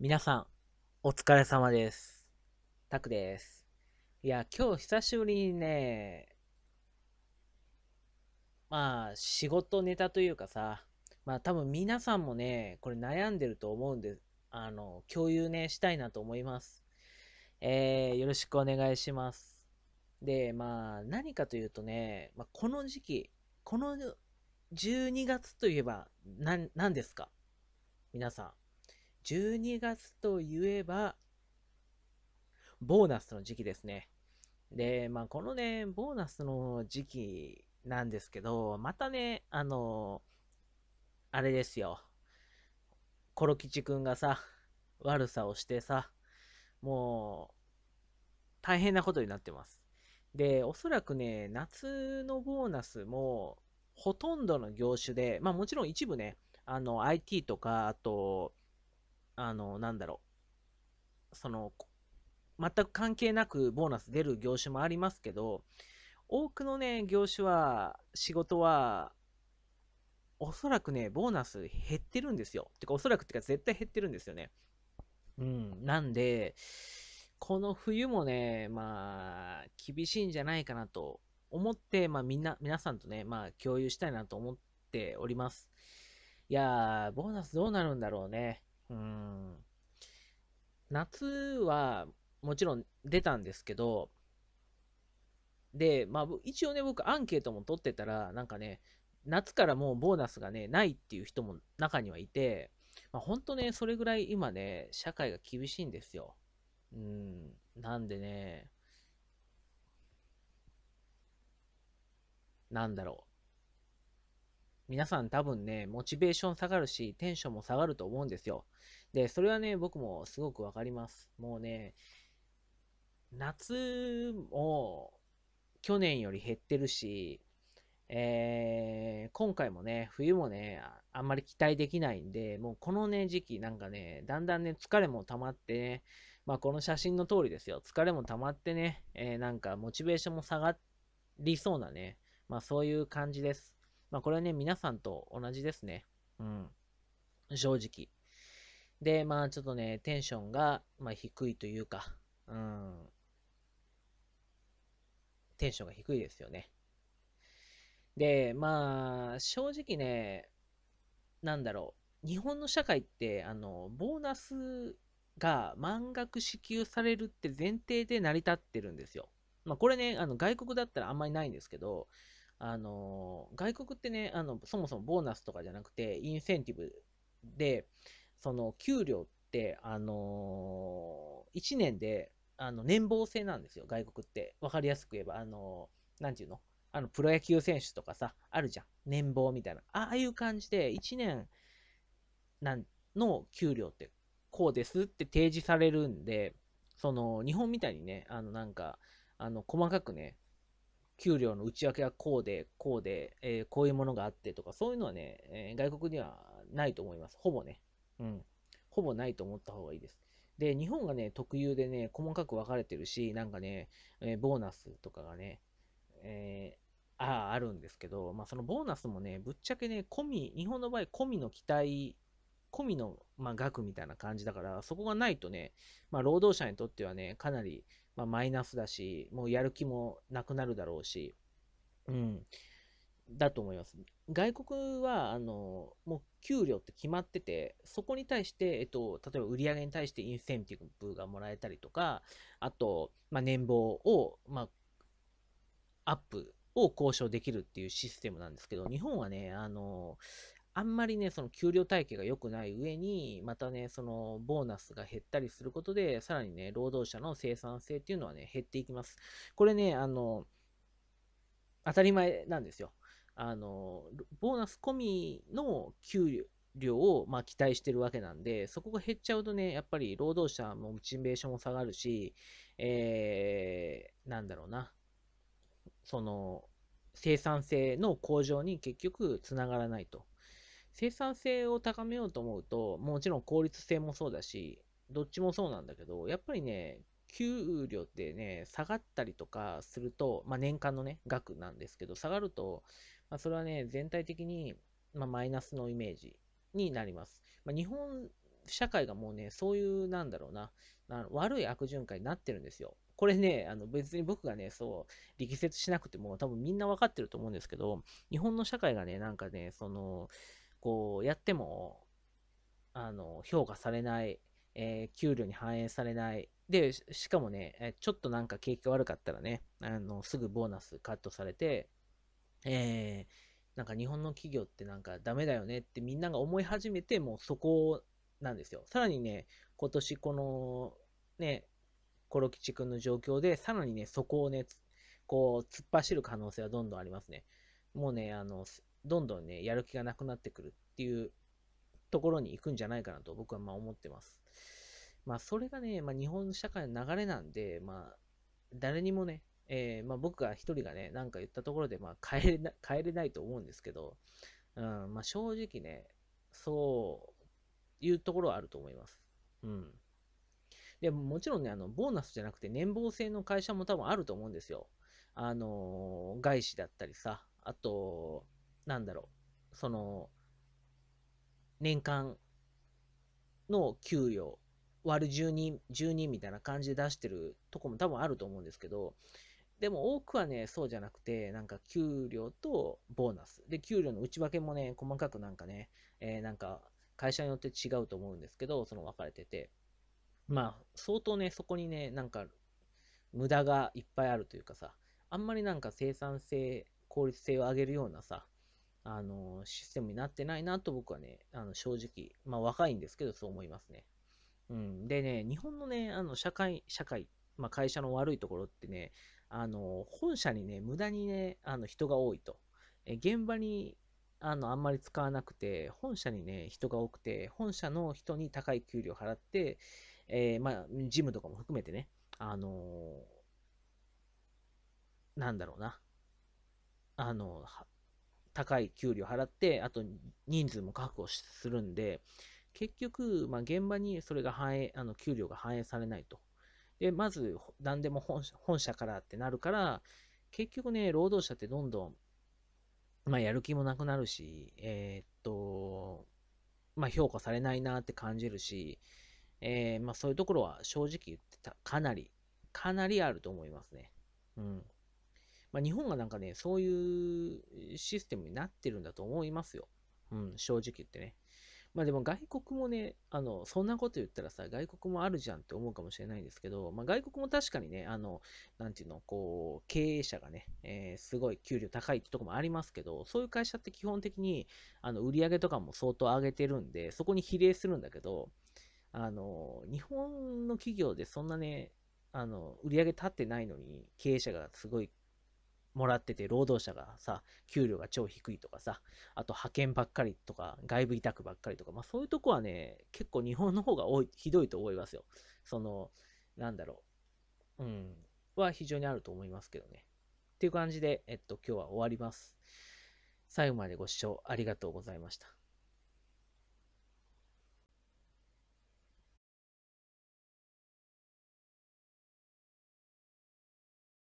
皆さん、お疲れ様です。タクです。いや、今日久しぶりにね、まあ、仕事ネタというかさ、まあ多分皆さんもね、これ悩んでると思うんで、あの、共有ね、したいなと思います。えー、よろしくお願いします。で、まあ、何かというとね、まあ、この時期、この12月といえば、何ですか皆さん。12月といえば、ボーナスの時期ですね。で、まあ、このね、ボーナスの時期なんですけど、またね、あの、あれですよ。コロ吉くんがさ、悪さをしてさ、もう、大変なことになってます。で、おそらくね、夏のボーナスも、ほとんどの業種で、まあもちろん一部ね、あの、IT とか、あと、あの、なんだろう、その、全く関係なくボーナス出る業種もありますけど、多くのね、業種は、仕事は、おそらくね、ボーナス減ってるんですよ。てか、おそらくってか、絶対減ってるんですよね。うん。なんで、この冬もね、まあ、厳しいんじゃないかなと思って、まあ、みんな、皆さんとね、まあ、共有したいなと思っております。いやー、ボーナスどうなるんだろうね。うん。夏はもちろん出たんですけど、で、まあ、一応ね、僕、アンケートも取ってたら、なんかね、夏からもうボーナスがね、ないっていう人も中にはいて、まあ、本当ね、それぐらい今ね、社会が厳しいんですよ。うん、なんでね、なんだろう。皆さん多分ね、モチベーション下がるし、テンションも下がると思うんですよ。で、それはね、僕もすごくわかります。もうね、夏も去年より減ってるし、えー、今回もね、冬もね、あんまり期待できないんで、もうこのね、時期なんかね、だんだんね、疲れも溜まってね、まあこの写真の通りですよ、疲れも溜まってね、えー、なんかモチベーションも下がりそうなね、まあそういう感じです。まあ、これはね、皆さんと同じですね。うん。正直。で、まあ、ちょっとね、テンションが、まあ、低いというか、うん。テンションが低いですよね。で、まあ、正直ね、なんだろう。日本の社会って、あの、ボーナスが満額支給されるって前提で成り立ってるんですよ。まあ、これね、あの外国だったらあんまりないんですけど、あの、外国ってね、あの、そもそもボーナスとかじゃなくて、インセンティブで、その、給料って、あの1年で、あの、年俸制なんですよ、外国って。分かりやすく言えば、あのなんていうのあの、プロ野球選手とかさ、あるじゃん。年俸みたいな。ああいう感じで、1年なんの給料って、こうですって提示されるんで、その、日本みたいにね、あの、なんか、あの、細かくね、給料の内訳はこうで、こうで、えー、こういうものがあってとか、そういうのはね、えー、外国にはないと思います。ほぼね。うん。ほぼないと思った方がいいです。で、日本がね、特有でね、細かく分かれてるし、なんかね、えー、ボーナスとかがね、えああるんですけど、まあ、そのボーナスもね、ぶっちゃけね、込み、日本の場合、込みの期待込みの、まあ、額みたいな感じだから、そこがないとね、まあ、労働者にとってはね、かなり、まあ、マイナスだし、もうやる気もなくなるだろうし、うん、だと思います。外国は、あの、もう給料って決まってて、そこに対して、えっと、例えば売上に対してインセンティブがもらえたりとか、あと、まあ、年俸を、まあ、アップを交渉できるっていうシステムなんですけど、日本はね、あの、あんまりね、その給料体系が良くない上に、またね、そのボーナスが減ったりすることで、さらにね、労働者の生産性っていうのはね、減っていきます。これね、あの、当たり前なんですよ。あの、ボーナス込みの給料を、まあ、期待してるわけなんで、そこが減っちゃうとね、やっぱり労働者のモチベーションも下がるし、えー、なんだろうな、その、生産性の向上に結局つながらないと。生産性を高めようと思うと、もちろん効率性もそうだし、どっちもそうなんだけど、やっぱりね、給料ってね、下がったりとかすると、まあ、年間のね、額なんですけど、下がると、まあ、それはね、全体的に、まあ、マイナスのイメージになります。ま日本社会がもうね、そういう、なんだろうな、悪い悪循環になってるんですよ。これね、あの別に僕がね、そう、力説しなくても、多分みんな分かってると思うんですけど、日本の社会がね、なんかね、その、こう、やっても、あの、評価されない、えー、給料に反映されない、で、しかもね、ちょっとなんか景気悪かったらね、あの、すぐボーナスカットされて、えー、なんか日本の企業ってなんかダメだよねってみんなが思い始めて、もうそこなんですよ。さらにね、今年この、ね、コロ吉君の状況で、さらにね、そこをね、こう、突っ走る可能性はどんどんありますね。もうね、あの、どんどんね、やる気がなくなってくるっていうところに行くんじゃないかなと僕はまあ思ってます。まあそれがね、まあ、日本社会の流れなんで、まあ誰にもね、えー、まあ、僕が一人がね、なんか言ったところで、まあ、えれな、えれないと思うんですけど、うん、まあ、正直ね、そういうところはあると思います。うん。で、もちろんね、あの、ボーナスじゃなくて年俸制の会社も多分あると思うんですよ。あのー、外資だったりさ、あと、なんだろう、その、年間の給与割る12、12みたいな感じで出してるとこも多分あると思うんですけど、でも多くはね、そうじゃなくて、なんか給料とボーナス。で、給料の内訳もね、細かくなんかね、えー、なんか会社によって違うと思うんですけど、その分かれてて。まあ、相当ね、そこにね、なんか無駄がいっぱいあるというかさ、あんまりなんか生産性、効率性を上げるようなさ、あの、システムになってないなと僕はね、あの、正直、まあ若いんですけど、そう思いますね。うん。でね、日本のね、あの、社会、社会、まあ会社の悪いところってね、あの、本社にね、無駄にね、あの、人が多いと。え、現場に、あの、あんまり使わなくて、本社にね、人が多くて、本社の人に高い給料払って、えー、まあ、ジとかも含めてね、あのー、なんだろうな、あの、高い給料払って、あと人数も確保するんで、結局、まあ、現場にそれが反映、あの給料が反映されないと。で、まず、何でも本社本社からってなるから、結局ね、労働者ってどんどん、まあ、やる気もなくなるし、えー、っと、まあ、評価されないなって感じるし、えー、まあ、そういうところは正直言ってた、かなり、かなりあると思いますね。うん。まあ、日本がなんかね、そういうシステムになってるんだと思いますよ。うん、正直言ってね。まあでも外国もね、あの、そんなこと言ったらさ、外国もあるじゃんって思うかもしれないんですけど、まあ外国も確かにね、あの、なんていうの、こう、経営者がね、えー、すごい給料高いってとこもありますけど、そういう会社って基本的に、あの、売り上げとかも相当上げてるんで、そこに比例するんだけど、あの、日本の企業でそんなね、あの、売り上げ立ってないのに、経営者がすごいもらってて、労働者がさ、給料が超低いとかさ、あと派遣ばっかりとか、外部委託ばっかりとか、まあそういうとこはね、結構日本の方が多い、ひどいと思いますよ。その、なんだろう。うん。は非常にあると思いますけどね。っていう感じで、えっと、今日は終わります。最後までご視聴ありがとうございました。